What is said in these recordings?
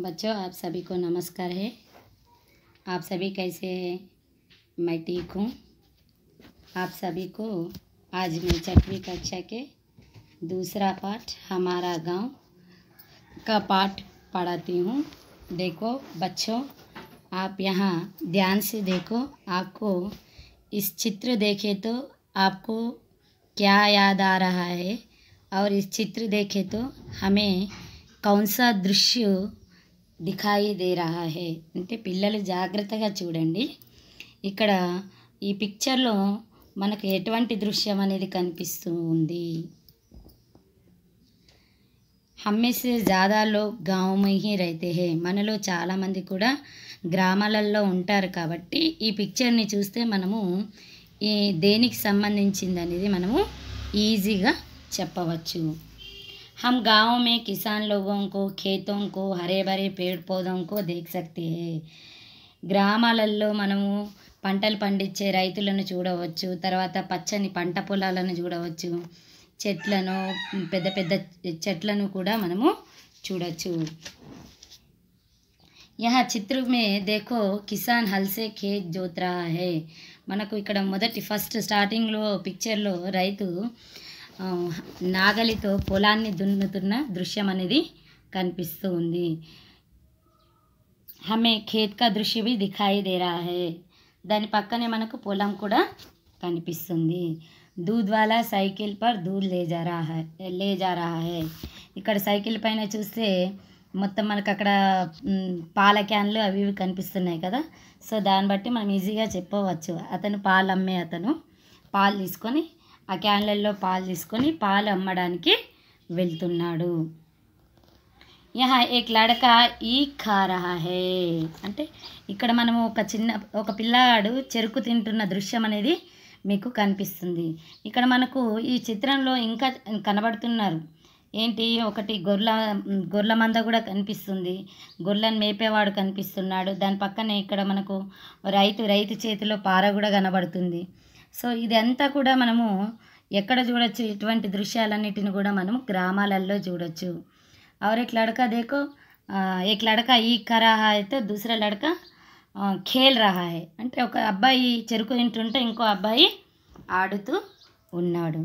बच्चों आप सभी को नमस्कार है आप सभी कैसे हैं मैं ठीक हूँ आप सभी को आज मैं छठवीं कक्षा के दूसरा पाठ हमारा गांव का पाठ पढ़ाती हूँ देखो बच्चों आप यहाँ ध्यान से देखो आपको इस चित्र देखे तो आपको क्या याद आ रहा है और इस चित्र देखे तो हमें कौन सा दृश्य దిఖాయి దే రహా హే అంటే పిల్లలు జాగ్రత్తగా చూడండి ఇక్కడ ఈ పిక్చర్లో మనకు ఎటువంటి దృశ్యం అనేది కనిపిస్తూ ఉంది హమ్మేసే జాదాలో గావమహి రైతే హే మనలో చాలామంది కూడా గ్రామాలలో ఉంటారు కాబట్టి ఈ పిక్చర్ని చూస్తే మనము ఈ దేనికి సంబంధించింది అనేది మనము ఈజీగా చెప్పవచ్చు हम गाँव में किसान लोगों को खेतों को हरे भरे पेड़ पौधों को देख सकते हैं గ్రామాలలో మనము పంటలు పండించే రైతులను చూడవచ్చు తర్వాత పచ్చని పంట పొలాలను చూడవచ్చు చెట్లను పెద్ద పెద్ద చెట్లను కూడా మనము చూడవచ్చు యహ చిత్ర మే దేఖో కిసాన్ హల్సే ఖేత్ జోత్ రహా హే మనకు ఇక్కడ మొదటి ఫస్ట్ స్టార్టింగ్లో పిక్చర్లో రైతు నాగలితో పొలాన్ని దున్నుతున్న దృశ్యం అనేది కనిపిస్తూ ఉంది హమే ఖేత్కా దృశ్యవి దిఖాయి దేరా హే దాని పక్కనే మనకు పొలం కూడా కనిపిస్తుంది దూద్ సైకిల్ పర్ దూద్ లే జారా హై లే ఇక్కడ సైకిల్ పైన చూస్తే మొత్తం మనకు అక్కడ పాల క్యాన్లు అవి ఇవి కనిపిస్తున్నాయి కదా సో దాన్ని బట్టి మనం ఈజీగా చెప్పవచ్చు అతను పాలు అమ్మే అతను పాలు తీసుకొని ఆ క్యాన్లల్లో పాలు తీసుకొని పాలు అమ్మడానికి వెళ్తున్నాడు యహా ఏక్ లడక ఈ కార హే అంటే ఇక్కడ మనము ఒక చిన్న ఒక పిల్లవాడు చెరుకు తింటున్న దృశ్యం అనేది మీకు కనిపిస్తుంది ఇక్కడ మనకు ఈ చిత్రంలో ఇంకా కనబడుతున్నారు ఏంటి ఒకటి గొర్ల గొర్ల మంద కూడా కనిపిస్తుంది గొర్లను మేపేవాడు కనిపిస్తున్నాడు దాని పక్కనే ఇక్కడ మనకు రైతు రైతు చేతిలో పార కూడా కనబడుతుంది సో ఇదంతా కూడా మనము ఎక్కడ చూడొచ్చు ఇటువంటి దృశ్యాలన్నిటిని కూడా మనము గ్రామాలలో చూడొచ్చు और एक लड़का देखो एक लड़का ఈ कर దూసరా है ఖేల్ రహాయ్ అంటే ఒక అబ్బాయి చెరుకు తింటుంటే ఇంకో అబ్బాయి ఆడుతూ ఉన్నాడు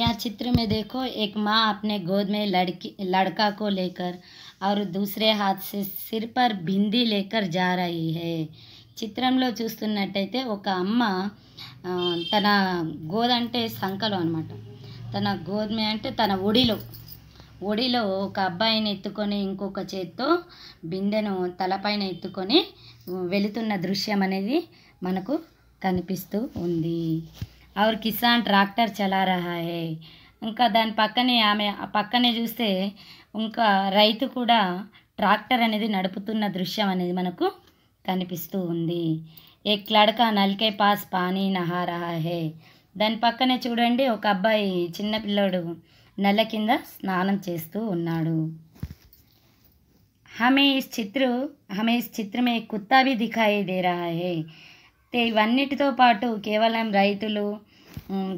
యా చిత్రమే దేకో ఎక్ మా అప్నే अपने गोद లడకాకో లేకర్ और दूसरे हाथ से सिर पर बिंदी लेकर जा रही है చిత్రంలో చూస్తున్నట్టయితే ఒక అమ్మ తన గోధ అంటే సంకలు అనమాట తన గోధుమ అంటే తన ఒడిలో ఒడిలో ఒక అబ్బాయిని ఎత్తుకొని ఇంకొక చేత్తో బిందెను తలపైన ఎత్తుకొని వెళుతున్న దృశ్యం అనేది మనకు కనిపిస్తూ ఉంది ఆవిడ కిసాన్ ట్రాక్టర్ చలా ఇంకా దాని పక్కనే ఆమె పక్కనే చూస్తే ఇంకా రైతు కూడా ట్రాక్టర్ అనేది నడుపుతున్న దృశ్యం అనేది మనకు కనిపిస్తూ ఉంది ఏ క్లడక నల్కే పాస్ పానీ నహారాహే దాని పక్కనే చూడండి ఒక అబ్బాయి చిన్నపిల్లడు నెల కింద స్నానం చేస్తూ ఉన్నాడు హమే ఇస్ చిత్ర హమే ఇస్ చిత్రమే కుత్తాబి దిఖాయి దే ఇవన్నిటితో పాటు కేవలం రైతులు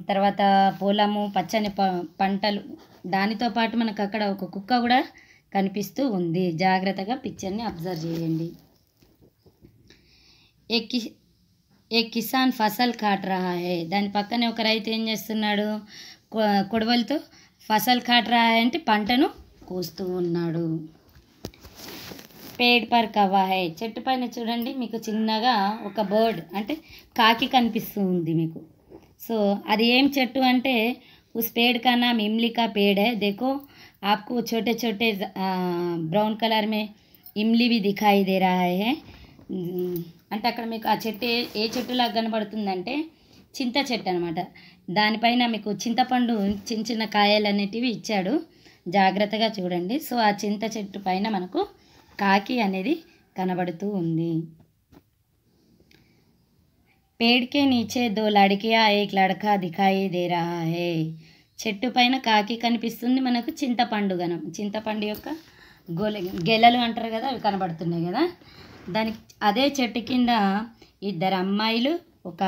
తర్వాత పొలము పచ్చని ప పంటలు దానితో పాటు మనకు అక్కడ ఒక కుక్క కూడా కనిపిస్తూ ఉంది జాగ్రత్తగా పిక్చర్ని అబ్జర్వ్ చేయండి ఏ కి ఏ కిసాన్ ఫసల్ కాట్ రహా హే దాని పక్కనే ఒక రైతు ఏం చేస్తున్నాడు కొడవలతో ఫసల్ కాట్ రహా అంటే పంటను కోస్తూ ఉన్నాడు పేడ్ పర్ కవాహే చెట్టు పైన చూడండి మీకు చిన్నగా ఒక బర్డ్ అంటే కాకి కనిపిస్తూ ఉంది మీకు సో అది ఏం చెట్టు అంటే ఉస్ పేడ్ का नाम इमली का पेड़ है देखो బ్రౌన్ కలర్ మే ఇమ్లీ भी దిఖాయి దే रहा అంటే అక్కడ మీకు ఆ చెట్టు ఏ చెట్టులా కనబడుతుందంటే చింత చెట్టు అనమాట దానిపైన మీకు చింతపండు చిన్న చిన్న కాయలు అనేటివి ఇచ్చాడు జాగ్రత్తగా చూడండి సో ఆ చింత చెట్టు పైన మనకు కాకి అనేది కనబడుతూ ఉంది పేడ్కి నీచే దో दो लड़कियां ఏక్ लड़का दिखाई दे रहा చెట్టు పైన కాకి కనిపిస్తుంది మనకు చింతపండు గన చింతపండు యొక్క గొల గెలలు అంటారు కదా అవి కనబడుతున్నాయి కదా దానికి అదే చెట్టు కింద ఇద్దరు అమ్మాయిలు ఒక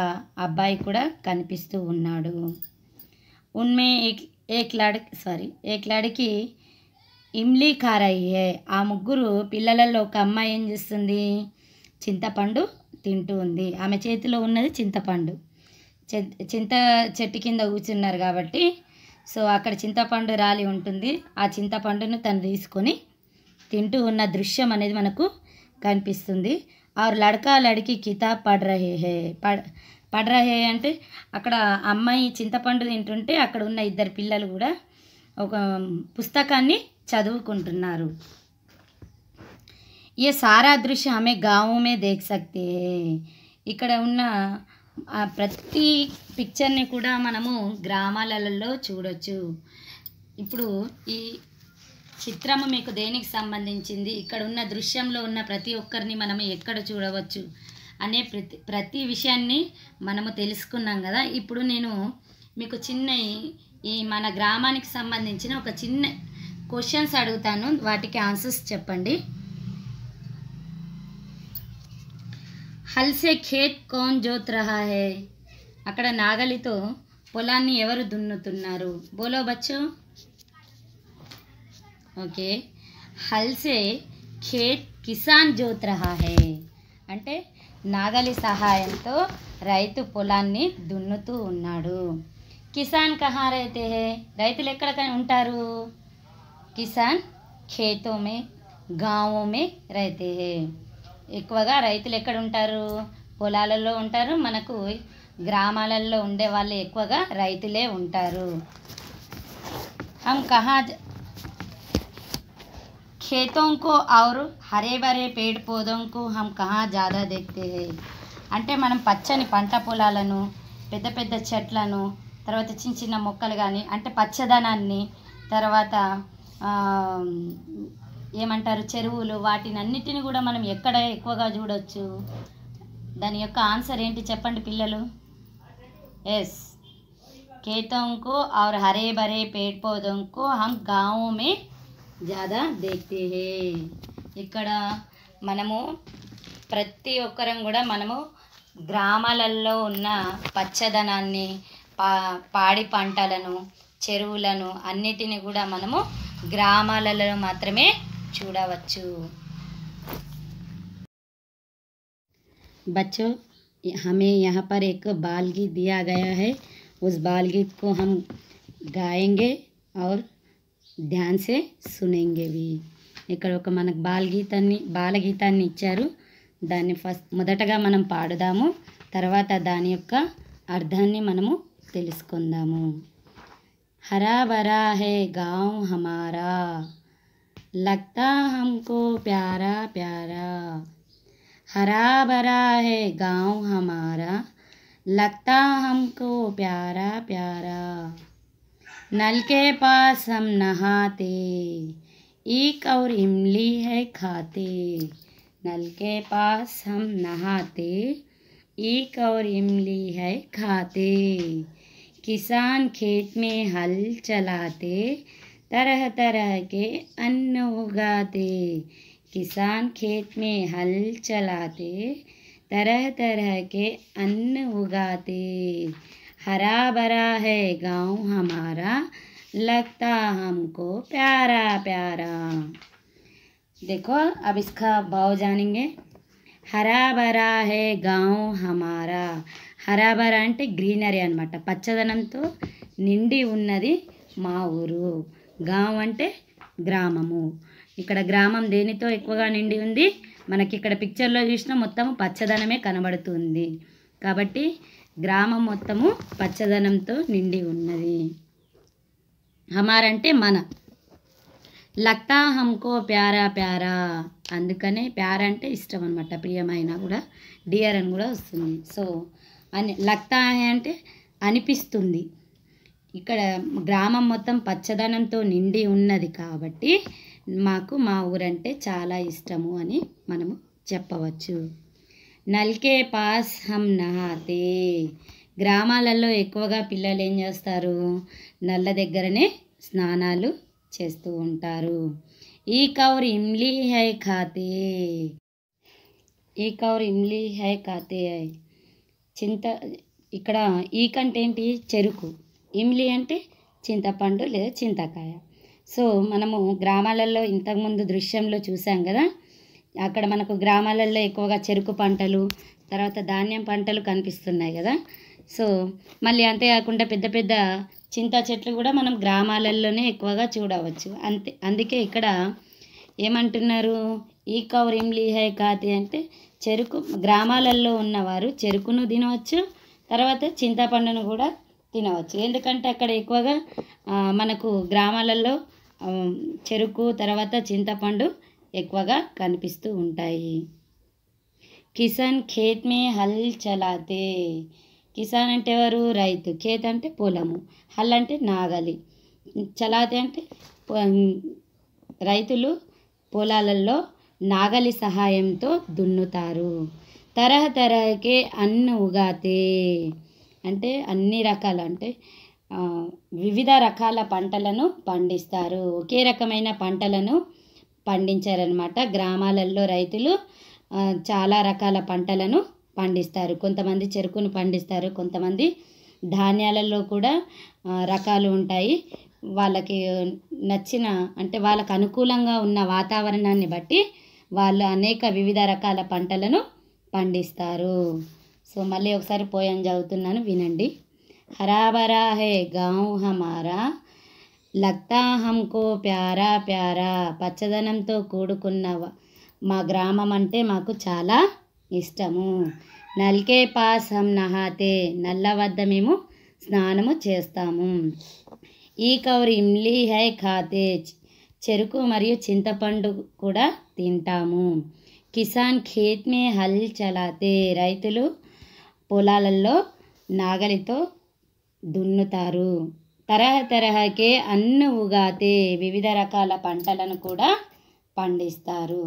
అబ్బాయి కూడా కనిపిస్తూ ఉన్నాడు ఉన్మే ఏక్ లడక్ సారీ ఏక్ ఇమ్లీ కారయ్యే ఆ ముగ్గురు పిల్లలలో ఒక అమ్మాయి ఏం చేస్తుంది చింతపండు తింటూ ఉంది ఆమె చేతిలో ఉన్నది చింతపండు చింత చెట్టు కింద కూర్చున్నారు కాబట్టి సో అక్కడ చింతపండు రాలి ఉంటుంది ఆ చింతపండును తను తీసుకొని తింటూ ఉన్న దృశ్యం అనేది మనకు కనిపిస్తుంది ఆరు లడకా లడికి కితాబ్ పడ్రహే హే పడ్ పడ్రహే అంటే అక్కడ అమ్మాయి చింతపండు తింటుంటే అక్కడ ఉన్న ఇద్దరు పిల్లలు కూడా ఒక పుస్తకాన్ని చదువుకుంటున్నారు ये సారా దృశ్యం हमें गाँव में సక్తే ఇక్కడ ఉన్న ప్రతి పిక్చర్ని కూడా మనము గ్రామాలలో చూడొచ్చు ఇప్పుడు ఈ చిత్రము మీకు దేనికి సంబంధించింది ఇక్కడ ఉన్న దృశ్యంలో ఉన్న ప్రతి ఒక్కరిని మనము ఎక్కడ చూడవచ్చు అనే ప్రతి ప్రతి విషయాన్ని మనము తెలుసుకున్నాం కదా ఇప్పుడు నేను మీకు చిన్న ఈ మన గ్రామానికి సంబంధించిన ఒక చిన్న క్వశ్చన్స్ అడుగుతాను వాటికి ఆన్సర్స్ చెప్పండి హల్సే ఖేత్ కౌన్ జోత్ రహా హే అక్కడ నాగలితో పొలాన్ని ఎవరు దున్నుతున్నారు బోలో బచ్చో ఓకే హల్సే ఖేత్ కిసాన్ జోత్ రహా హే అంటే నాగలి సహాయంతో రైతు పొలాన్ని దున్నుతూ ఉన్నాడు కిసాన్ కహా రైతే హే రైతులు ఎక్కడ ఉంటారు కిసాన్ ఖేతోమే గావోమే రైతే హే ఎక్కువగా రైతులు ఎక్కడ ఉంటారు పొలాలలో ఉంటారు మనకు గ్రామాలలో ఉండే వాళ్ళు ఎక్కువగా రైతులే ఉంటారు హమ్ కహా ఖేతోంకో ఆరు హరే భరే పేడు పోదోంకు హమ్ కహా జాదా దెక్తే అంటే మనం పచ్చని పంట పొలాలను పెద్ద పెద్ద చెట్లను తర్వాత చిన్న చిన్న మొక్కలు కానీ అంటే పచ్చదనాన్ని తర్వాత ఏమంటారు చెరువులు వాటినన్నిటిని కూడా మనం ఎక్కడ ఎక్కువగా చూడవచ్చు దాని యొక్క ఆన్సర్ ఏంటి చెప్పండి పిల్లలు ఎస్ खेतों ఆరు హరే బరే పేట్ पौधों హం हम गाँव में ज़्यादा ఇక్కడ మనము ప్రతి ఒక్కరం కూడా మనము గ్రామాలలో ఉన్న పచ్చదనాన్ని పా పాడి పంటలను చెరువులను అన్నిటిని కూడా మనము గ్రామాలలో మాత్రమే चूड़ बच्चों हमें यहाँ पर एक बाल गीत दिया गया है उस बाल गीत को हम गाएंगे और ध्यान से सुनेंगे भी इकड़ो मन बाल गीता बाल गीता इच्छा दाने फस्ट मोदी मन पाड़ा तरवा दाने या अर्धा मन तेसकंदा हरा बरा है गाँव हमारा लगता हमको प्यारा प्यारा हरा भरा है गांव हमारा लगता हमको प्यारा प्यारा नल के पास हम नहाते एक और इमली है खाते नल के पास हम नहाते एक और इमली है खाते किसान खेत में हल चलाते तरह तरह के अन्न उगाते किसान खेत में हल चलाते तरह तरह के अन्न उगाते हरा भरा है गांव हमारा लगता हमको प्यारा प्यारा देखो अब इसका भाव जानेंगे హరా భరా హే గావ్ హమారా హరా భరా అంటే గ్రీనరీ అనమాట పచ్చదనంతో నిండి ఉన్నది మా ఊరు గాం అంటే గ్రామము ఇక్కడ గ్రామం దేనితో ఎక్కువగా నిండి ఉంది మనకి ఇక్కడ పిక్చర్లో చూసిన మొత్తం పచ్చదనమే కనబడుతుంది కాబట్టి గ్రామం మొత్తము పచ్చదనంతో నిండి ఉన్నది హమార్ అంటే మన లక్తా హంకో ప్యారా ప్యారా అందుకనే ప్యారా అంటే ఇష్టం అనమాట ప్రియమైన కూడా డియర్ అని కూడా వస్తుంది సో అని లక్తా అంటే అనిపిస్తుంది ఇక్కడ గ్రామం మొత్తం పచ్చదనంతో నిండి ఉన్నది కాబట్టి మాకు మా ఊరంటే చాలా ఇష్టము అని మనము చెప్పవచ్చు నల్కే పాస్ హమ్ నహాతే గ్రామాలలో ఎక్కువగా పిల్లలు ఏం చేస్తారు నల్ల దగ్గరనే స్నానాలు చేస్తూ ఉంటారు ఈ కౌర్ ఇమ్లీ హై ఖాతే ఈ కౌర్ ఇమ్లీ హై ఖాతే చింత ఇక్కడ ఈ కంటే ఏంటి చెరుకు ఇమ్లీ అంటే చింతపండు లేదా చింతకాయ సో మనము గ్రామాలలో ఇంతకుముందు దృశ్యంలో చూసాం కదా అక్కడ మనకు గ్రామాలలో ఎక్కువగా చెరుకు పంటలు తర్వాత ధాన్యం పంటలు కనిపిస్తున్నాయి కదా సో మళ్ళీ అంతేకాకుండా పెద్ద పెద్ద చింత చెట్లు కూడా మనం గ్రామాలలోనే ఎక్కువగా చూడవచ్చు అంతే అందుకే ఇక్కడ ఏమంటున్నారు ఈ కవర్ ఇమ్లీ హై కాతి అంటే చెరుకు గ్రామాలలో ఉన్నవారు చెరుకును తినవచ్చు తర్వాత చింతపండును కూడా తినవచ్చు ఎందుకంటే అక్కడ ఎక్కువగా మనకు గ్రామాలలో చెరుకు తర్వాత చింతపండు ఎక్కువగా కనిపిస్తూ ఉంటాయి కిసాన్ ఖేత్ మే హల్ చలాతే కిసాన్ అంటే ఎవరు రైతు ఖేత్ అంటే పొలము హల్ అంటే నాగలి చలాతే అంటే రైతులు పొలాలలో నాగలి సహాయంతో దున్నుతారు తరహ తరహకే అన్ను ఉగాతే అంటే అన్ని రకాలు అంటే వివిధ రకాల పంటలను పండిస్తారు ఒకే రకమైన పంటలను పండించారనమాట గ్రామాలలో రైతులు చాలా రకాల పంటలను పండిస్తారు కొంతమంది చెరుకును పండిస్తారు కొంతమంది ధాన్యాలలో కూడా రకాలు ఉంటాయి వాళ్ళకి నచ్చిన అంటే వాళ్ళకు అనుకూలంగా ఉన్న వాతావరణాన్ని బట్టి వాళ్ళు అనేక వివిధ రకాల పంటలను పండిస్తారు సో మళ్ళీ ఒకసారి పోయం చదువుతున్నాను వినండి హరాబరా హే గావ్ హమారా లగ్తా హంకో ప్యారా ప్యారా పచ్చదనంతో కూడుకున్న మా గ్రామం అంటే మాకు చాలా ఇష్టము నల్కే పాస్ హం నహాతే నల్ల వద్ద మేము స్నానము చేస్తాము ఈ కౌరి ఇమ్లీ హై ఖాతే చెరుకు మరియు చింతపండు కూడా తింటాము కిసాన్ ఖేత్మే హల్ చలాతే రైతులు పొలాలలో నాగలితో దున్నుతారు తరహతరహకే తరహాకే అన్న ఉగాతే వివిధ రకాల పంటలను కూడా పండిస్తారు